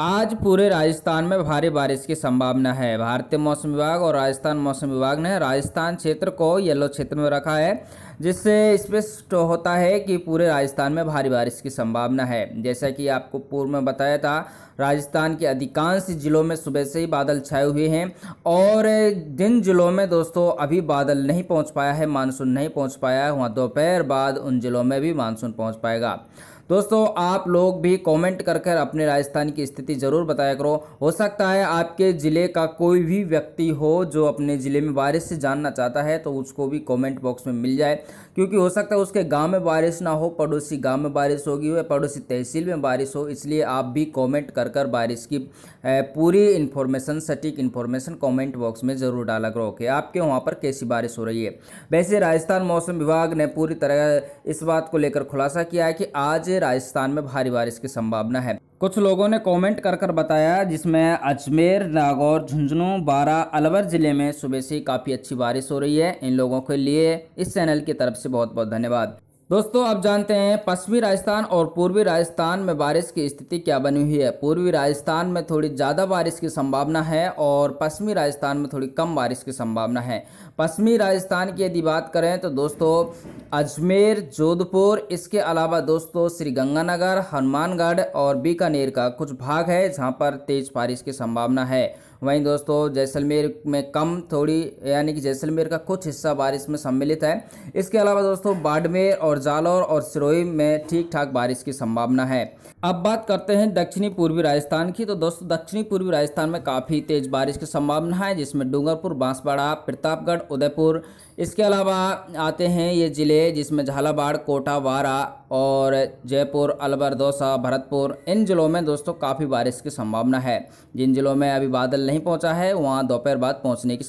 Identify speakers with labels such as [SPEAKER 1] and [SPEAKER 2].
[SPEAKER 1] आज पूरे राजस्थान में भारी बारिश की संभावना है भारतीय मौसम विभाग और राजस्थान मौसम विभाग ने राजस्थान क्षेत्र को येलो क्षेत्र में रखा है जिससे स्पष्ट होता है कि पूरे राजस्थान में भारी बारिश की संभावना है जैसा कि आपको पूर्व में बताया था राजस्थान के अधिकांश जिलों में सुबह से ही बादल छाए हुए हैं और जिन जिलों में दोस्तों अभी बादल नहीं पहुंच पाया है मानसून नहीं पहुंच पाया है वहाँ दोपहर बाद उन जिलों में भी मानसून पहुंच पाएगा दोस्तों आप लोग भी कमेंट कर कर अपने राजस्थान की स्थिति ज़रूर बताया करो हो सकता है आपके ज़िले का कोई भी व्यक्ति हो जो अपने ज़िले में बारिश से जानना चाहता है तो उसको भी कमेंट बॉक्स में मिल जाए क्योंकि हो सकता है उसके गांव में बारिश ना हो पड़ोसी गांव में बारिश होगी हो या पड़ोसी तहसील में बारिश हो इसलिए आप भी कॉमेंट कर कर बारिश की पूरी इन्फॉर्मेशन सटीक इन्फॉर्मेशन कॉमेंट बॉक्स में ज़रूर डाला करो कि आपके वहाँ पर कैसी बारिश हो रही है वैसे राजस्थान मौसम विभाग ने पूरी तरह इस बात को लेकर खुलासा किया है कि आज राजस्थान में भारी बारिश की संभावना है कुछ लोगों ने कमेंट कर कर बताया जिसमें अजमेर नागौर झुंझुनू बारा अलवर ज़िले में सुबह से काफ़ी अच्छी बारिश हो रही है इन लोगों के लिए इस चैनल की तरफ से बहुत बहुत धन्यवाद दोस्तों आप जानते हैं पश्चिमी राजस्थान और पूर्वी राजस्थान में बारिश की स्थिति क्या बनी हुई है पूर्वी राजस्थान में थोड़ी ज़्यादा बारिश की संभावना है और पश्चिमी राजस्थान में थोड़ी कम बारिश की संभावना है पश्चिमी राजस्थान की यदि बात करें तो दोस्तों अजमेर जोधपुर इसके अलावा दोस्तों श्रीगंगानगर हनुमानगढ़ और बीकानेर का कुछ भाग है जहाँ पर तेज़ बारिश की संभावना है वहीं दोस्तों जैसलमेर में कम थोड़ी यानी कि जैसलमेर का कुछ हिस्सा बारिश में सम्मिलित है इसके अलावा दोस्तों बाड़मेर और जालौर और सिरोही में ठीक ठाक बारिश की संभावना है अब बात करते हैं दक्षिणी पूर्वी राजस्थान की तो दोस्तों दक्षिणी पूर्वी राजस्थान में काफ़ी तेज़ बारिश की संभावना है जिसमें डूंगरपुर बांसवाड़ा प्रतापगढ़ उदयपुर इसके अलावा आते हैं ये ज़िले जिसमें झालावाड़ कोटा वारा और जयपुर अलवर दौसा भरतपुर इन ज़िलों में दोस्तों काफ़ी बारिश की संभावना है जिन ज़िलों में अभी बादल नहीं पहुंचा है वहां दोपहर बाद पहुंचने की